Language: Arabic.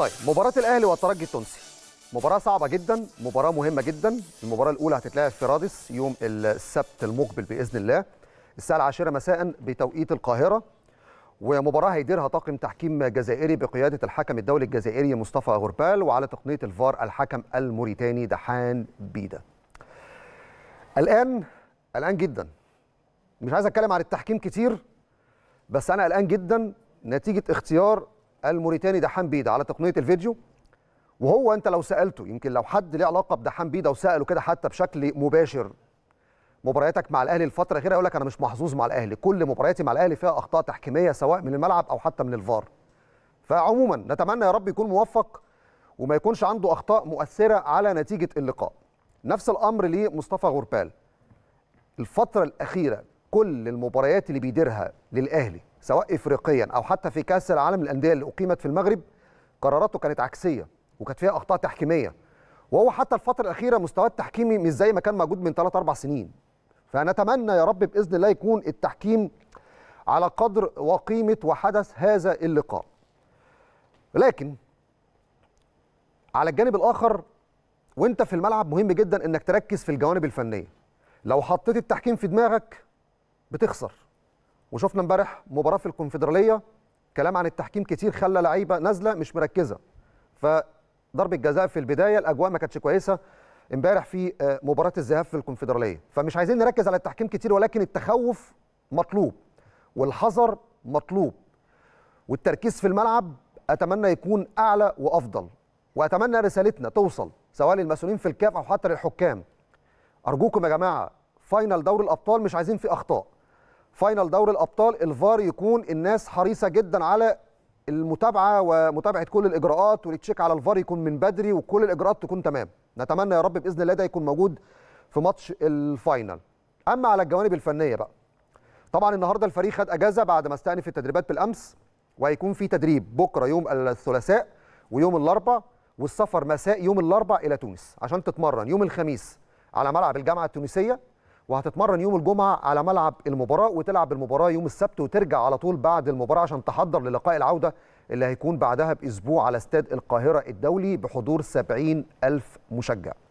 طيب مباراه الاهلي والترجي التونسي مباراه صعبه جدا مباراه مهمه جدا المباراه الاولى هتتلعب في رادس يوم السبت المقبل باذن الله الساعه العاشرة مساء بتوقيت القاهره ومباراه هيديرها طاقم تحكيم جزائري بقياده الحكم الدولي الجزائري مصطفى غربال وعلى تقنيه الفار الحكم الموريتاني دحان بيدا الان الان جدا مش عايز اتكلم عن التحكيم كتير بس انا قلقان جدا نتيجه اختيار الموريتاني دحام بيدا على تقنيه الفيديو وهو انت لو سالته يمكن لو حد ليه علاقه بدحام بيدا وساله كده حتى بشكل مباشر مبارياتك مع الاهلي الفتره الاخيره يقول لك انا مش محظوظ مع الاهلي كل مبارياتي مع الاهلي فيها اخطاء تحكيميه سواء من الملعب او حتى من الفار فعموما نتمنى يا رب يكون موفق وما يكونش عنده اخطاء مؤثره على نتيجه اللقاء نفس الامر لمصطفى غربال الفتره الاخيره كل المباريات اللي بيديرها للاهلي سواء افريقيا او حتى في كاس العالم للانديه اللي اقيمت في المغرب قراراته كانت عكسيه وكانت فيها اخطاء تحكيميه وهو حتى الفتره الاخيره مستواه التحكيمي مش زي ما كان موجود من 3 4 سنين فنتمنى يا رب باذن الله يكون التحكيم على قدر وقيمه وحدث هذا اللقاء لكن على الجانب الاخر وانت في الملعب مهم جدا انك تركز في الجوانب الفنيه لو حطيت التحكيم في دماغك بتخسر وشفنا امبارح مباراه في الكونفدراليه كلام عن التحكيم كتير خلى لعيبه نازله مش مركزه فضرب جزاء في البدايه الاجواء ما كانتش كويسه امبارح في آه، مباراه الذهاب في الكونفدراليه فمش عايزين نركز على التحكيم كتير ولكن التخوف مطلوب والحذر مطلوب والتركيز في الملعب اتمنى يكون اعلى وافضل واتمنى رسالتنا توصل سواء للمسؤولين في الكاف او حتى للحكام ارجوكم يا جماعه فاينل دوري الابطال مش عايزين فيه اخطاء فاينل دوري الابطال الفار يكون الناس حريصه جدا على المتابعه ومتابعه كل الاجراءات والتشيك على الفار يكون من بدري وكل الاجراءات تكون تمام نتمنى يا رب باذن الله ده يكون موجود في ماتش الفاينل اما على الجوانب الفنيه بقى طبعا النهارده الفريق خد اجازه بعد ما استأنف التدريبات بالامس وهيكون في تدريب بكره يوم الثلاثاء ويوم الاربع والسفر مساء يوم الاربع الى تونس عشان تتمرن يوم الخميس على ملعب الجامعه التونسيه وهتتمرن يوم الجمعه على ملعب المباراه وتلعب المباراه يوم السبت وترجع على طول بعد المباراه عشان تحضر للقاء العوده اللي هيكون بعدها باسبوع على استاد القاهره الدولي بحضور 70 الف مشجع